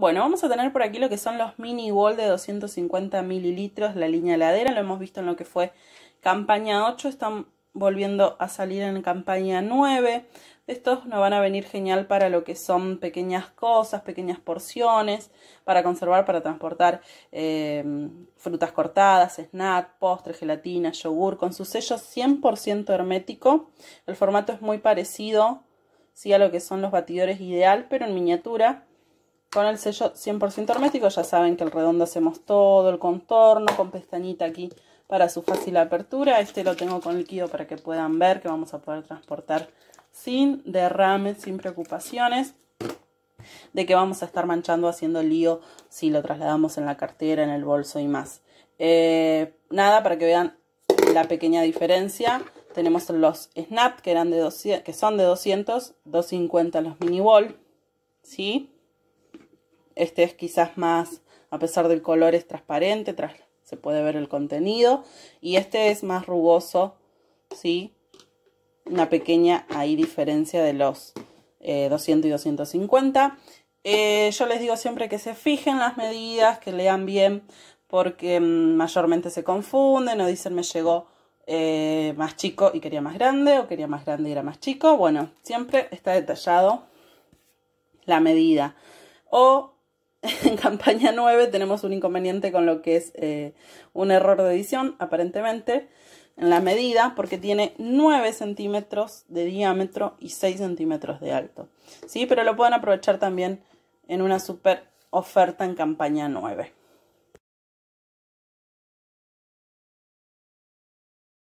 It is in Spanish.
Bueno, vamos a tener por aquí lo que son los mini wall de 250 mililitros, la línea heladera, lo hemos visto en lo que fue campaña 8, están volviendo a salir en campaña 9. Estos nos van a venir genial para lo que son pequeñas cosas, pequeñas porciones, para conservar, para transportar eh, frutas cortadas, snack, postres, gelatina, yogur, con su sello 100% hermético. El formato es muy parecido a lo que son los batidores ideal, pero en miniatura. Con el sello 100% hermético ya saben que el redondo hacemos todo, el contorno, con pestañita aquí para su fácil apertura. Este lo tengo con líquido para que puedan ver que vamos a poder transportar sin derrame, sin preocupaciones de que vamos a estar manchando haciendo lío si lo trasladamos en la cartera, en el bolso y más. Eh, nada, para que vean la pequeña diferencia. Tenemos los snap que, eran de que son de 200, 250 los mini ball, ¿sí? Este es quizás más, a pesar del color, es transparente, se puede ver el contenido. Y este es más rugoso, ¿sí? Una pequeña ahí diferencia de los 200 eh, y 250. Eh, yo les digo siempre que se fijen las medidas, que lean bien, porque mm, mayormente se confunden o dicen me llegó eh, más chico y quería más grande, o quería más grande y era más chico. Bueno, siempre está detallado la medida. O en campaña 9 tenemos un inconveniente con lo que es eh, un error de edición, aparentemente, en la medida, porque tiene 9 centímetros de diámetro y 6 centímetros de alto. ¿sí? Pero lo pueden aprovechar también en una super oferta en campaña 9.